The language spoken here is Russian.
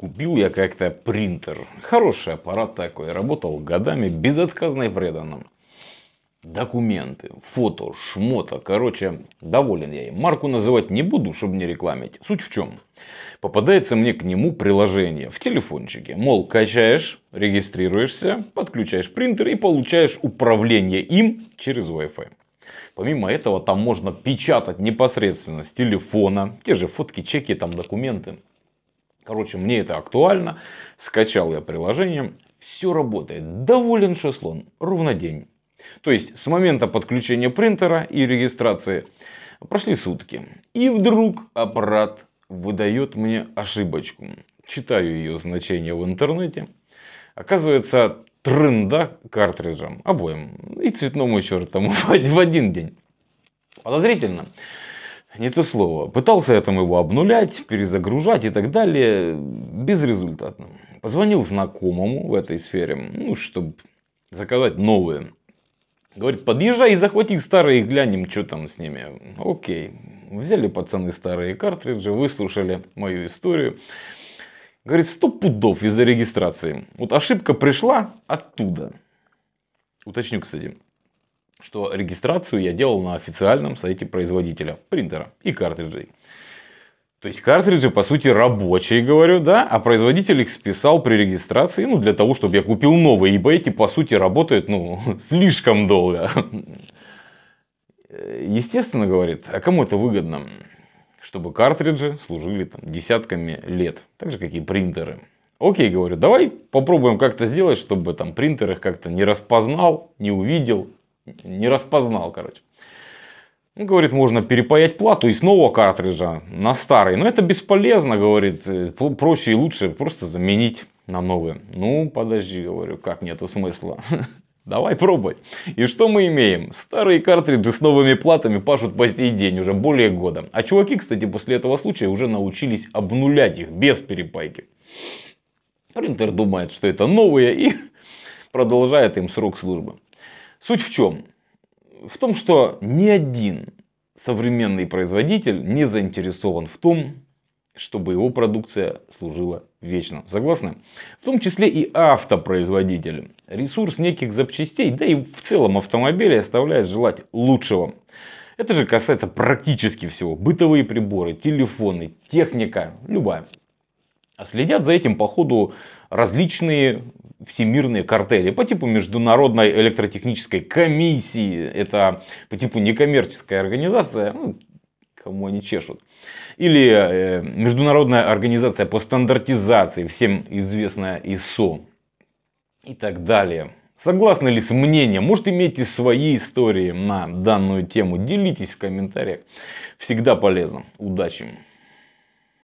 Купил я как-то принтер. Хороший аппарат такой. Работал годами безотказно и преданно. Документы, фото, шмота. Короче, доволен я им. Марку называть не буду, чтобы не рекламить. Суть в чем? Попадается мне к нему приложение в телефончике. Мол, качаешь, регистрируешься, подключаешь принтер и получаешь управление им через Wi-Fi. Помимо этого, там можно печатать непосредственно с телефона, те же фотки, чеки, там документы. Короче, мне это актуально. Скачал я приложение. Все работает. Доволен шаслон. Ровно день. То есть с момента подключения принтера и регистрации прошли сутки. И вдруг аппарат выдает мне ошибочку. Читаю ее значение в интернете. Оказывается, тренда картриджем, обоим и цветному еще в один день. Подозрительно. Не то слово. Пытался я там его обнулять, перезагружать и так далее. Безрезультатно. Позвонил знакомому в этой сфере, ну, чтобы заказать новые. Говорит, подъезжай и захвати старые, глянем, что там с ними. Окей. Взяли пацаны старые картриджи, выслушали мою историю. Говорит, сто пудов из-за регистрации. Вот ошибка пришла оттуда. Уточню, кстати, что регистрацию я делал на официальном сайте производителя принтера и картриджей. То есть картриджи, по сути, рабочие, говорю, да, а производитель их списал при регистрации, ну, для того, чтобы я купил новые, ибо эти, по сути, работают, ну, слишком долго. Э, естественно, говорит, а кому это выгодно? Чтобы картриджи служили там десятками лет, так же, как и принтеры. Окей, говорю, давай попробуем как-то сделать, чтобы там принтер их как-то не распознал, не увидел, не распознал, короче. говорит, можно перепаять плату и снова картриджа на старый. Но это бесполезно, говорит, э, проще и лучше просто заменить на новый. Ну, подожди, говорю, как нету смысла. Давай пробовать. И что мы имеем? Старые картриджи с новыми платами пашут по сей день, уже более года. А чуваки, кстати, после этого случая уже научились обнулять их без перепайки. Принтер думает, что это новые и продолжает им срок службы. Суть в чем? В том, что ни один современный производитель не заинтересован в том, чтобы его продукция служила вечно. Согласны? В том числе и автопроизводители. Ресурс неких запчастей, да и в целом автомобиля оставляет желать лучшего. Это же касается практически всего. Бытовые приборы, телефоны, техника, любая. А следят за этим по ходу различные всемирные картели по типу Международной электротехнической комиссии, это по типу некоммерческая организация, ну, кому они чешут. Или э, Международная организация по стандартизации, всем известная ИСО и так далее. Согласны ли с мнением? Может имеете свои истории на данную тему? Делитесь в комментариях. Всегда полезно. Удачи!